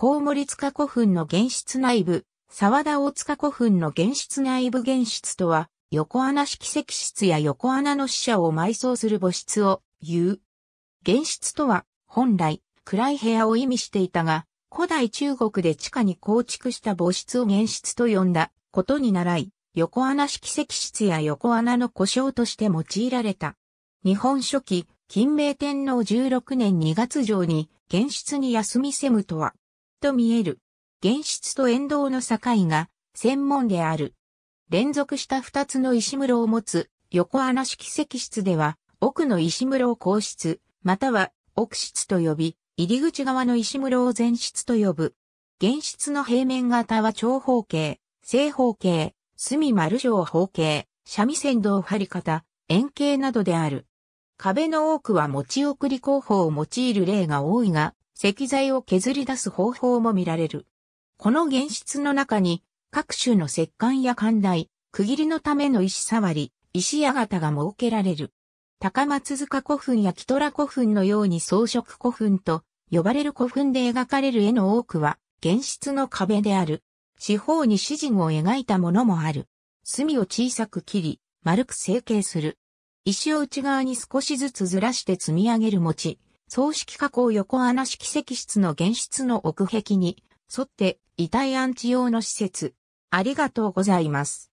コウモリ塚古墳の現室内部、沢田大塚古墳の現室内部現室とは、横穴式石室や横穴の死者を埋葬する墓室を言う。現室とは、本来、暗い部屋を意味していたが、古代中国で地下に構築した墓室を現室と呼んだことに習い、横穴式石室や横穴の故障として用いられた。日本初期、金明天皇16年2月上に、現室に休みせむとは、と見える。現質と沿道の境が、専門である。連続した二つの石室を持つ、横穴式石室では、奥の石室を後室、または奥室と呼び、入り口側の石室を前室と呼ぶ。現室の平面型は長方形、正方形、隅丸状方形、三味線道張り方、円形などである。壁の多くは持ち送り工法を用いる例が多いが、石材を削り出す方法も見られる。この原質の中に、各種の石棺や管内、区切りのための石触り、石屋形が設けられる。高松塚古墳や木虎古墳のように装飾古墳と呼ばれる古墳で描かれる絵の多くは原質の壁である。四方に詩人を描いたものもある。隅を小さく切り、丸く成形する。石を内側に少しずつずらして積み上げる餅、葬式加工横穴式石室の現室の奥壁に沿って遺体安置用の施設。ありがとうございます。